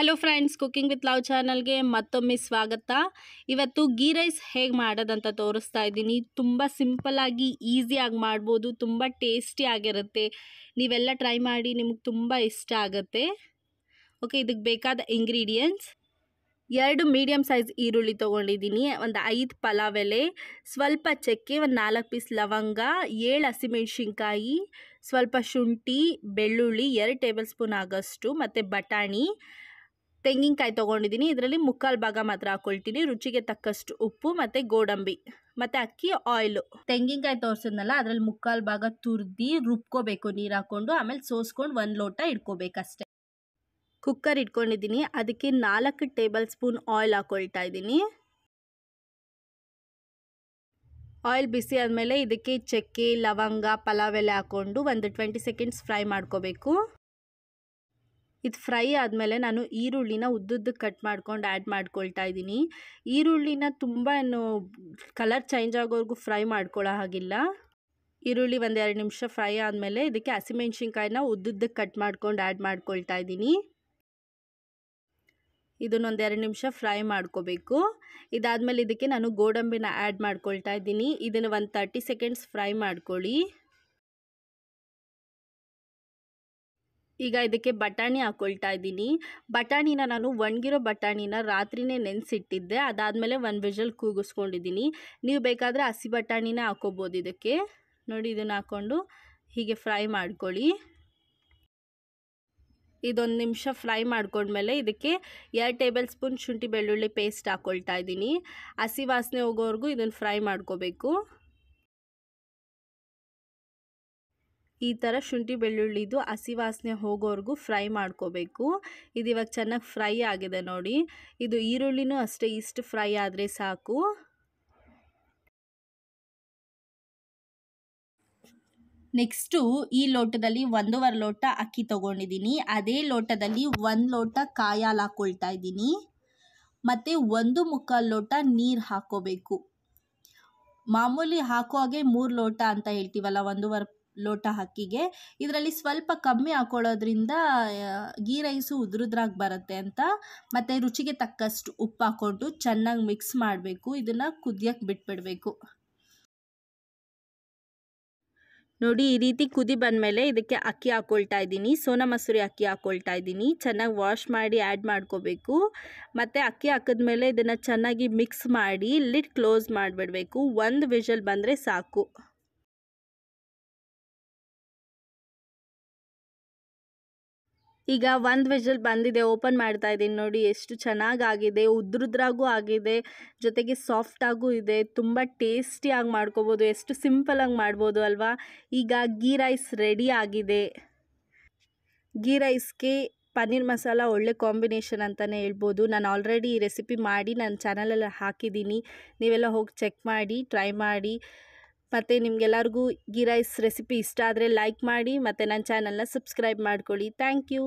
hello friends cooking with love ಚಾನಲ್ಗೆ ಮತ್ತೊಮ್ಮೆ ಸ್ವಾಗತ ಇವತ್ತು ಗೀ ರೈಸ್ ಹೇಗೆ ಮಾಡೋದಂತ ತೋರಿಸ್ತಾ ಇದ್ದೀನಿ ತುಂಬ ಸಿಂಪಲ್ಲಾಗಿ ಈಸಿಯಾಗಿ ಮಾಡ್ಬೋದು ತುಂಬ ಟೇಸ್ಟಿಯಾಗಿರುತ್ತೆ ನೀವೆಲ್ಲ ಟ್ರೈ ಮಾಡಿ ನಿಮಗೆ ತುಂಬ ಇಷ್ಟ ಆಗುತ್ತೆ ಓಕೆ ಇದಕ್ಕೆ ಬೇಕಾದ ಇಂಗ್ರೀಡಿಯೆಂಟ್ಸ್ ಎರಡು ಮೀಡಿಯಮ್ ಸೈಜ್ ಈರುಳ್ಳಿ ತೊಗೊಂಡಿದ್ದೀನಿ ಒಂದು ಐದು ಪಲಾವ್ ಎಲೆ ಸ್ವಲ್ಪ ಚಕ್ಕೆ ಒಂದು ನಾಲ್ಕು ಪೀಸ್ ಲವಂಗ ಏಳು ಹಸಿಮೆಣ್ಸಿನ್ಕಾಯಿ ಸ್ವಲ್ಪ ಶುಂಠಿ ಬೆಳ್ಳುಳ್ಳಿ ಎರಡು ಟೇಬಲ್ ಸ್ಪೂನ್ ಆಗೋಷ್ಟು ಮತ್ತು ಬಟಾಣಿ ತೆಂಗಿನಕಾಯಿ ತೊಗೊಂಡಿದ್ದೀನಿ ಇದರಲ್ಲಿ ಮುಕ್ಕಾಲು ಭಾಗ ಮಾತ್ರ ಹಾಕ್ಕೊಳ್ತೀನಿ ರುಚಿಗೆ ತಕ್ಕಷ್ಟು ಉಪ್ಪು ಮತ್ತು ಗೋಡಂಬಿ ಮತ್ತು ಅಕ್ಕಿ ಆಯಿಲು ತೆಂಗಿನಕಾಯಿ ತೋರಿಸಿದ್ನಲ್ಲ ಅದರಲ್ಲಿ ಮುಕ್ಕಾಲು ಭಾಗ ತುರ್ದಿ ರುಬ್ಕೋಬೇಕು ನೀರು ಹಾಕ್ಕೊಂಡು ಆಮೇಲೆ ಸೋಸ್ಕೊಂಡು ಒಂದು ಲೋಟ ಇಟ್ಕೋಬೇಕಷ್ಟೆ ಕುಕ್ಕರ್ ಇಟ್ಕೊಂಡಿದ್ದೀನಿ ಅದಕ್ಕೆ ನಾಲ್ಕು ಟೇಬಲ್ ಸ್ಪೂನ್ ಆಯಿಲ್ ಹಾಕೊಳ್ತಾ ಇದ್ದೀನಿ ಆಯಿಲ್ ಬಿಸಿ ಆದಮೇಲೆ ಇದಕ್ಕೆ ಚಕ್ಕೆ ಲವಂಗ ಪಲಾವ್ ಎಲ್ಲ ಹಾಕ್ಕೊಂಡು ಒಂದು ಟ್ವೆಂಟಿ ಸೆಕೆಂಡ್ಸ್ ಫ್ರೈ ಮಾಡ್ಕೋಬೇಕು ಇದು ಫ್ರೈ ಆದಮೇಲೆ ನಾನು ಈರುಳ್ಳಿನ ಉದ್ದುದ್ದಕ್ಕೆ ಕಟ್ ಮಾಡ್ಕೊಂಡು ಆ್ಯಡ್ ಮಾಡ್ಕೊಳ್ತಾ ಇದ್ದೀನಿ ಈರುಳ್ಳಿನ ತುಂಬ ಏನು ಕಲರ್ ಚೇಂಜ್ ಆಗೋವರೆಗೂ ಫ್ರೈ ಮಾಡ್ಕೊಳ್ಳೋ ಹಾಗಿಲ್ಲ ಈರುಳ್ಳಿ ಒಂದೆರಡು ನಿಮಿಷ ಫ್ರೈ ಆದಮೇಲೆ ಇದಕ್ಕೆ ಹಸಿಮೆಣ್ಸಿನ್ಕಾಯಿನ ಉದ್ದುದ್ದಕ್ಕೆ ಕಟ್ ಮಾಡ್ಕೊಂಡು ಆ್ಯಡ್ ಮಾಡ್ಕೊಳ್ತಾ ಇದ್ದೀನಿ ಇದನ್ನೊಂದು ಒಂದೆರಡು ನಿಮಿಷ ಫ್ರೈ ಮಾಡ್ಕೋಬೇಕು ಇದಾದಮೇಲೆ ಇದಕ್ಕೆ ನಾನು ಗೋಡಂಬಿನ ಆ್ಯಡ್ ಮಾಡ್ಕೊಳ್ತಾ ಇದ್ದೀನಿ ಇದನ್ನು ಒಂದು ತರ್ಟಿ ಸೆಕೆಂಡ್ಸ್ ಫ್ರೈ ಮಾಡ್ಕೊಳ್ಳಿ ಈಗ ಇದಕ್ಕೆ ಬಟಾಣಿ ಹಾಕೊಳ್ತಾ ಇದ್ದೀನಿ ಬಟಾಣಿನ ನಾನು ಒಣಗಿರೋ ಬಟಾಣಿನ ರಾತ್ರಿನೇ ನೆನೆಸಿಟ್ಟಿದ್ದೆ ಅದಾದಮೇಲೆ ಒಂದು ವಿಜಲ್ ಕೂಗಿಸ್ಕೊಂಡಿದ್ದೀನಿ ನೀವು ಬೇಕಾದರೆ ಹಸಿ ಬಟಾಣಿನ ಹಾಕೋಬೋದು ಇದಕ್ಕೆ ನೋಡಿ ಇದನ್ನು ಹಾಕ್ಕೊಂಡು ಹೀಗೆ ಫ್ರೈ ಮಾಡ್ಕೊಳ್ಳಿ ಇದೊಂದು ನಿಮಿಷ ಫ್ರೈ ಮಾಡ್ಕೊಂಡ್ಮೇಲೆ ಇದಕ್ಕೆ ಎರಡು ಟೇಬಲ್ ಸ್ಪೂನ್ ಶುಂಠಿ ಬೆಳ್ಳುಳ್ಳಿ ಪೇಸ್ಟ್ ಹಾಕ್ಕೊಳ್ತಾ ಇದ್ದೀನಿ ಹಸಿ ವಾಸನೆ ಹೋಗೋವರೆಗೂ ಇದನ್ನು ಫ್ರೈ ಮಾಡ್ಕೋಬೇಕು ಈ ಥರ ಶುಂಠಿ ಬೆಳ್ಳುಳ್ಳಿದು ಹಸಿ ವಾಸನೆ ಹೋಗೋವರೆಗೂ ಫ್ರೈ ಮಾಡ್ಕೋಬೇಕು ಇದು ಇವಾಗ ಚೆನ್ನಾಗಿ ಫ್ರೈ ಆಗಿದೆ ನೋಡಿ ಇದು ಈರುಳ್ಳಿನೂ ಅಷ್ಟೇ ಇಷ್ಟು ಫ್ರೈ ಆದರೆ ಸಾಕು ನೆಕ್ಸ್ಟು ಈ ಲೋಟದಲ್ಲಿ ಒಂದೂವರೆ ಲೋಟ ಅಕ್ಕಿ ತೊಗೊಂಡಿದ್ದೀನಿ ಅದೇ ಲೋಟದಲ್ಲಿ ಒಂದು ಲೋಟ ಕಾಯಿ ಹಾಲು ಹಾಕ್ಕೊಳ್ತಾ ಇದ್ದೀನಿ ಮತ್ತು ಒಂದು ಮುಕ್ಕಾಲು ಲೋಟ ನೀರು ಹಾಕೋಬೇಕು ಮಾಮೂಲಿ ಹಾಕೋ ಹಾಗೆ ಮೂರು ಲೋಟ ಅಂತ ಹೇಳ್ತೀವಲ್ಲ ಒಂದೂವರೆ ಲೋಟ ಅಕ್ಕಿಗೆ ಇದರಲ್ಲಿ ಸ್ವಲ್ಪ ಕಮ್ಮಿ ಹಾಕೊಳ್ಳೋದ್ರಿಂದ ಗೀ ರೈಸು ಉದುರುದ್ರಾಗಿ ಬರುತ್ತೆ ಅಂತ ಮತ್ತು ರುಚಿಗೆ ತಕ್ಕಷ್ಟು ಉಪ್ಪು ಹಾಕ್ಕೊಂಡು ಚೆನ್ನಾಗಿ ಮಿಕ್ಸ್ ಮಾಡಬೇಕು ಇದನ್ನು ಕುದಿಯೋಕ್ಕೆ ಬಿಟ್ಬಿಡಬೇಕು ನೋಡಿ ಈ ರೀತಿ ಕುದಿ ಬಂದಮೇಲೆ ಇದಕ್ಕೆ ಅಕ್ಕಿ ಹಾಕ್ಕೊಳ್ತಾ ಇದ್ದೀನಿ ಸೋನಾ ಮಸೂರಿ ಅಕ್ಕಿ ಹಾಕ್ಕೊಳ್ತಾ ಇದ್ದೀನಿ ಚೆನ್ನಾಗಿ ವಾಶ್ ಮಾಡಿ ಆ್ಯಡ್ ಮಾಡ್ಕೋಬೇಕು ಮತ್ತು ಅಕ್ಕಿ ಹಾಕಿದ್ಮೇಲೆ ಇದನ್ನು ಚೆನ್ನಾಗಿ ಮಿಕ್ಸ್ ಮಾಡಿ ಲಿಟ್ ಕ್ಲೋಸ್ ಮಾಡಿಬಿಡಬೇಕು ಒಂದು ವಿಷಲ್ ಬಂದರೆ ಸಾಕು ಈಗ ಒಂದು ವೆಜಲ್ ಬಂದಿದೆ ಓಪನ್ ಮಾಡ್ತಾ ಇದ್ದೀನಿ ನೋಡಿ ಎಷ್ಟು ಚೆನ್ನಾಗಾಗಿದೆ ಉದ್ರದ್ರಾಗೂ ಆಗಿದೆ ಜೊತೆಗೆ ಸಾಫ್ಟಾಗೂ ಇದೆ ತುಂಬ ಟೇಸ್ಟಿಯಾಗಿ ಮಾಡ್ಕೋಬೋದು ಎಷ್ಟು ಸಿಂಪಲಾಗಿ ಮಾಡ್ಬೋದು ಅಲ್ವಾ ಈಗ ಗೀ ರೈಸ್ ರೆಡಿ ಆಗಿದೆ ಗೀ ರೈಸ್ಗೆ ಪನ್ನೀರ್ ಮಸಾಲ ಒಳ್ಳೆ ಕಾಂಬಿನೇಷನ್ ಅಂತಲೇ ಹೇಳ್ಬೋದು ನಾನು ಆಲ್ರೆಡಿ ಈ ರೆಸಿಪಿ ಮಾಡಿ ನನ್ನ ಚಾನಲಲ್ಲಿ ಹಾಕಿದ್ದೀನಿ ನೀವೆಲ್ಲ ಹೋಗಿ ಚೆಕ್ ಮಾಡಿ ಟ್ರೈ ಮಾಡಿ ಮತ್ತು ನಿಮಗೆಲ್ಲರಿಗೂ ಗೀ ರೈಸ್ ರೆಸಿಪಿ ಇಷ್ಟ ಆದರೆ ಲೈಕ್ ಮಾಡಿ ಮತ್ತು ನನ್ನ ಚಾನಲ್ನ ಸಬ್ಸ್ಕ್ರೈಬ್ ಮಾಡ್ಕೊಳ್ಳಿ ಥ್ಯಾಂಕ್ ಯು